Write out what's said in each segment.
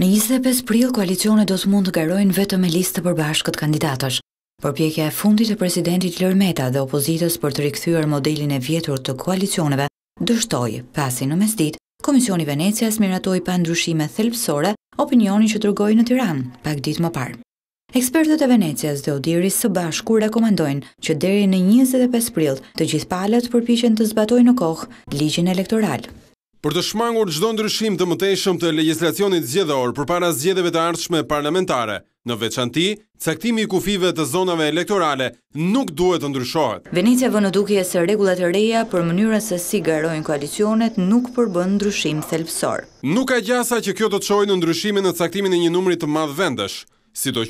Në 25 prill, koalicionet do të mund të garojnë vetëm me listë të përbashkët kandidatësh. Përpjekja e fundit e presidentit Lërmeta dhe opozitës për të rikthyër modelin e vjetur të koalicioneve dështoj, pasi në mes dit, Komisioni Venecia smiratoj pa ndryshime thelpsore opinioni që tërgoj në Tiran, pak dit më parë. Ekspertët e Venecias dhe Odiris së bashku rekomendojnë që deri në 25 prill të gjithë palët përpishen të zbatoj në kohë ligjin elektoral. Për të shmangur çdo ndryshim të mëtejshëm të legjislacionit zgjedhor përpara zgjedhjeve të ardhshme parlamentare, në veçanti caktimi i kufive të zonave elektorale nuk duhet të ndryshohet. Venecia vë në dukje se rregullat e reja për mënyrën se si garojnë koalicionet nuk përbën ndryshim thelbësor. Nuk ka gjasa që kjo të çojë në ndryshimin në caktimin e një numri të madh vendesh.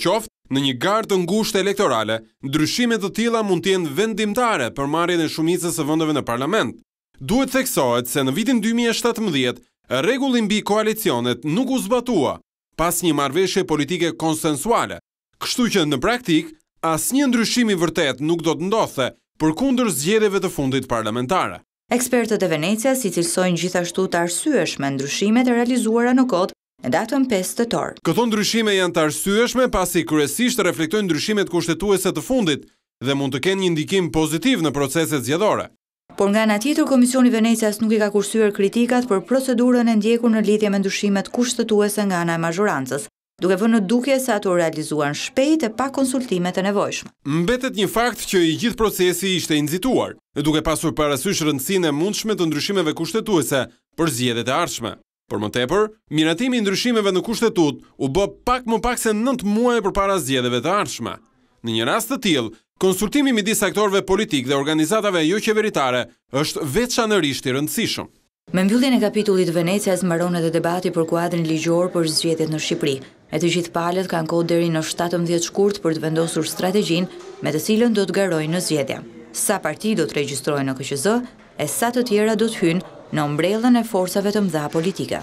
qoftë, në një garë të ngushtë elektorale, ndryshimet të tilla mund të jenë vendimtare për marrjen e shumicës së vendeve në parlament. Duhet theksohet se në vitin 2017, regullin bi koalicionet nuk u zbatua, pas një marveshe politike konsensuale, kështu që në praktik, as një ndryshimi vërtet nuk do të ndothe për kundër zgjedeve të fundit parlamentare. Ekspertët e Venecia si cilësojnë gjithashtu të arsueshme ndryshimet e realizuara në kod në datën 5 të torë. Këto ndryshime janë të arsueshme pasi kërësisht të reflektojnë ndryshimet kushtetuese të fundit dhe mund të kenë një ndikim pozitiv në proceset zjedore por nga nga tjetër Komisioni Venecias nuk i ka kursyër kritikat për procedurën e ndjekur në lidhje me ndushimet kushtetuese nga nga e mazhorancës, duke vë në duke se ato realizuan shpejt e pa konsultimet e nevojshme. Mbetet një fakt që i gjithë procesi ishte inzituar, duke pasur parasysh rëndësin e mundshme të ndryshimeve kushtetuese për zjedet e arshme. Për më tepër, miratimi i ndryshimeve në kushtetut u bë pak më pak se nëntë muaj për para zjedeve të arshme. Në një rast të tjil, Konsultimi midis aktorve politik dhe organizatave jo qeveritare është veçanërisht i rëndësishëm. Me mbyllin e kapitullit Venecia zmaron edhe debati për kuadrin ligjor për zgjedhjet në Shqipëri. E të gjithë palët kanë kohë deri në 17 shkurt për të vendosur strategjin me të cilën do të garojnë në zgjedhja. Sa parti do të regjistrojnë në KQZ e sa të tjera do të hynë në mbrellën e forcave të mëdha politika.